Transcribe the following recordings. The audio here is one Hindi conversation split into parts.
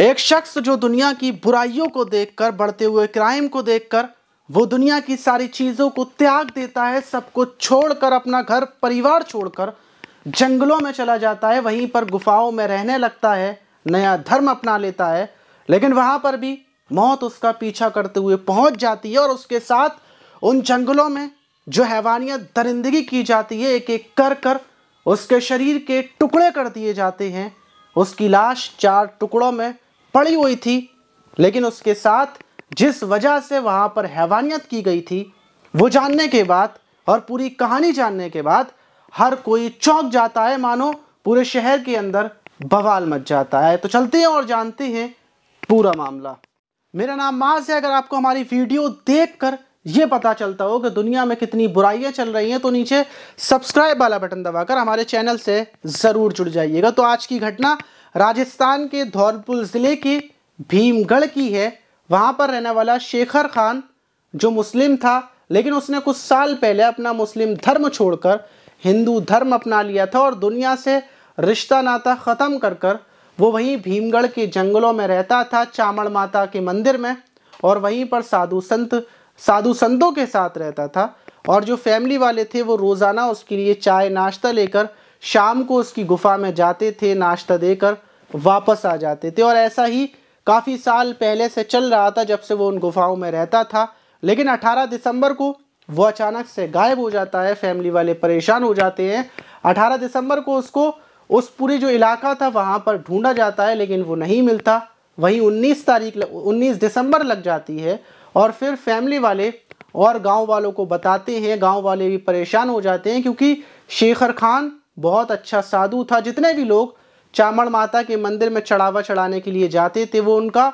एक शख्स जो दुनिया की बुराइयों को देखकर बढ़ते हुए क्राइम को देखकर वो दुनिया की सारी चीज़ों को त्याग देता है सबको छोड़कर अपना घर परिवार छोड़कर जंगलों में चला जाता है वहीं पर गुफाओं में रहने लगता है नया धर्म अपना लेता है लेकिन वहाँ पर भी मौत उसका पीछा करते हुए पहुँच जाती है और उसके साथ उन जंगलों में जो हैवानियत दरिंदगी की जाती है एक एक कर कर उसके शरीर के टुकड़े कर दिए जाते हैं उसकी लाश चार टुकड़ों में पड़ी हुई थी लेकिन उसके साथ जिस वजह से वहाँ पर हैवानियत की गई थी वो जानने के बाद और पूरी कहानी जानने के बाद हर कोई चौंक जाता है मानो पूरे शहर के अंदर बवाल मच जाता है तो चलते हैं और जानते हैं पूरा मामला मेरा नाम माज है अगर आपको हमारी वीडियो देख कर ये पता चलता हो कि दुनिया में कितनी बुराइयां चल रही हैं तो नीचे सब्सक्राइब वाला बटन दबाकर हमारे चैनल से ज़रूर जुड़ जाइएगा तो आज की घटना राजस्थान के धौलपुर ज़िले के भीमगढ़ की है वहाँ पर रहने वाला शेखर खान जो मुस्लिम था लेकिन उसने कुछ साल पहले अपना मुस्लिम धर्म छोड़कर हिंदू धर्म अपना लिया था और दुनिया से रिश्ता नाता ख़त्म कर कर वो वहीं भीमगढ़ के जंगलों में रहता था चामड़ माता के मंदिर में और वहीं पर साधु संत साधु संतों के साथ रहता था और जो फैमिली वाले थे वो रोज़ाना उसके लिए चाय नाश्ता लेकर शाम को उसकी गुफा में जाते थे नाश्ता देकर वापस आ जाते थे और ऐसा ही काफ़ी साल पहले से चल रहा था जब से वो उन गुफाओं में रहता था लेकिन 18 दिसंबर को वो अचानक से गायब हो जाता है फैमिली वाले परेशान हो जाते हैं 18 दिसंबर को उसको उस पूरे जो इलाका था वहाँ पर ढूंढा जाता है लेकिन वो नहीं मिलता वहीं 19 तारीख 19 दिसंबर लग जाती है और फिर फैमिली वाले और गाँव वालों को बताते हैं गाँव वाले भी परेशान हो जाते हैं क्योंकि शेखर खान बहुत अच्छा साधु था जितने भी लोग चामड़ माता के मंदिर में चढ़ावा चढ़ाने के लिए जाते थे वो उनका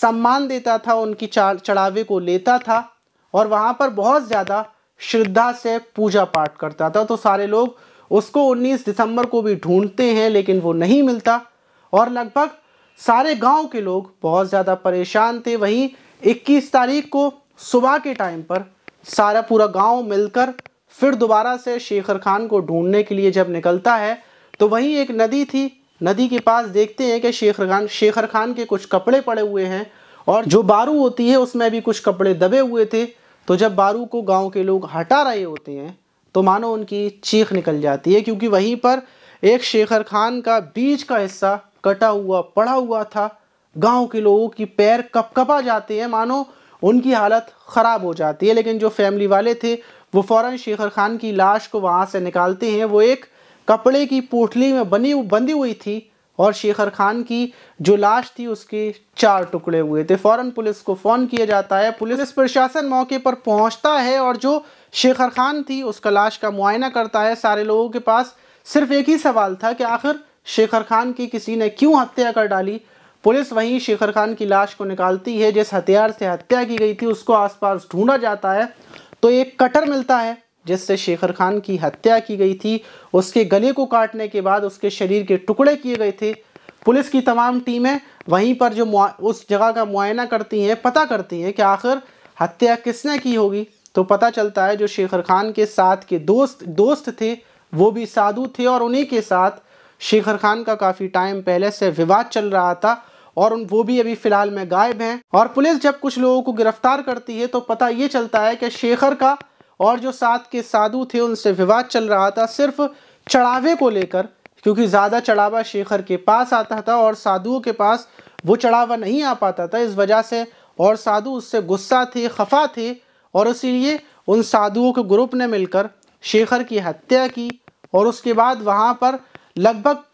सम्मान देता था उनकी चढ़ावे को लेता था और वहाँ पर बहुत ज़्यादा श्रद्धा से पूजा पाठ करता था तो सारे लोग उसको 19 दिसंबर को भी ढूंढते हैं लेकिन वो नहीं मिलता और लगभग सारे गांव के लोग बहुत ज़्यादा परेशान थे वहीं 21 तारीख को सुबह के टाइम पर सारा पूरा गांव मिलकर फिर दोबारा से शेखर खान को ढूंढने के लिए जब निकलता है तो वहीं एक नदी थी नदी के पास देखते हैं कि शेखर खान शेखर खान के कुछ कपड़े पड़े हुए हैं और जो बारू होती है उसमें भी कुछ कपड़े दबे हुए थे तो जब बारू को गांव के लोग हटा रहे होते हैं तो मानो उनकी चीख निकल जाती है क्योंकि वहीं पर एक शेखर खान का बीज का हिस्सा कटा हुआ पड़ा हुआ था गांव के लोगों की पैर कपकपा जाते हैं मानो उनकी हालत ख़राब हो जाती है लेकिन जो फैमिली वाले थे वो फ़ौर शेखर ख़ान की लाश को वहाँ से निकालते हैं वो एक कपड़े की पोटली में बनी बंधी हुई थी और शेखर खान की जो लाश थी उसके चार टुकड़े हुए थे फौरन पुलिस को फ़ोन किया जाता है पुलिस प्रशासन मौके पर पहुंचता है और जो शेखर खान थी उसका लाश का मुआयना करता है सारे लोगों के पास सिर्फ एक ही सवाल था कि आखिर शेखर खान की किसी ने क्यों हत्या कर डाली पुलिस वहीं शेखर खान की लाश को निकालती है जिस हथियार से हत्या की गई थी उसको आसपास ढूंढा जाता है तो एक कटर मिलता है जिससे शेखर खान की हत्या की गई थी उसके गले को काटने के बाद उसके शरीर के टुकड़े किए गए थे पुलिस की तमाम टीमें वहीं पर जो उस जगह का मुआयना करती हैं पता करती हैं कि आखिर हत्या किसने की होगी तो पता चलता है जो शेखर खान के साथ के दोस्त दोस्त थे वो भी साधु थे और उन्हीं के साथ शेखर खान का काफ़ी टाइम पहले से विवाद चल रहा था और उन वो भी अभी फिलहाल में गायब हैं और पुलिस जब कुछ लोगों को गिरफ्तार करती है तो पता ये चलता है कि शेखर का और जो साथ के साधु थे उनसे विवाद चल रहा था सिर्फ चढ़ावे को लेकर क्योंकि ज़्यादा चढ़ावा शेखर के पास आता था और साधुओं के पास वो चढ़ावा नहीं आ पाता था इस वजह से और साधु उससे गुस्सा थे खफा थे और इसीलिए उन साधुओं के ग्रुप ने मिलकर शेखर की हत्या की और उसके बाद वहाँ पर लगभग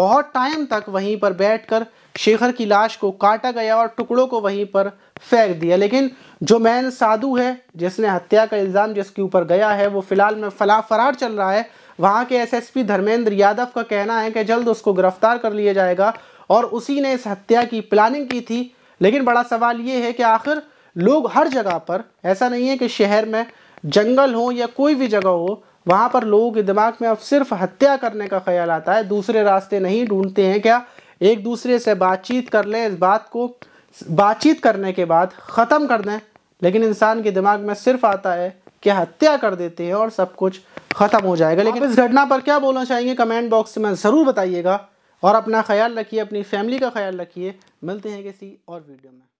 बहुत टाइम तक वहीं पर बैठकर शेखर की लाश को काटा गया और टुकड़ों को वहीं पर फेंक दिया लेकिन जो मैन साधु है जिसने हत्या का इल्ज़ाम जिसके ऊपर गया है वो फिलहाल में फला फरार चल रहा है वहाँ के एसएसपी धर्मेंद्र यादव का कहना है कि जल्द उसको गिरफ्तार कर लिया जाएगा और उसी ने इस हत्या की प्लानिंग की थी लेकिन बड़ा सवाल ये है कि आखिर लोग हर जगह पर ऐसा नहीं है कि शहर में जंगल हो या कोई भी जगह हो वहाँ पर लोगों के दिमाग में अब सिर्फ हत्या करने का ख्याल आता है दूसरे रास्ते नहीं ढूंढते हैं क्या एक दूसरे से बातचीत कर लें इस बात को बातचीत करने के बाद ख़त्म कर दें लेकिन इंसान के दिमाग में सिर्फ आता है कि हत्या कर देते हैं और सब कुछ ख़त्म हो जाएगा लेकिन इस घटना पर क्या बोलना चाहेंगे कमेंट बॉक्स में ज़रूर बताइएगा और अपना ख्याल रखिए अपनी फैमिली का ख्याल रखिए मिलते हैं किसी और वीडियो में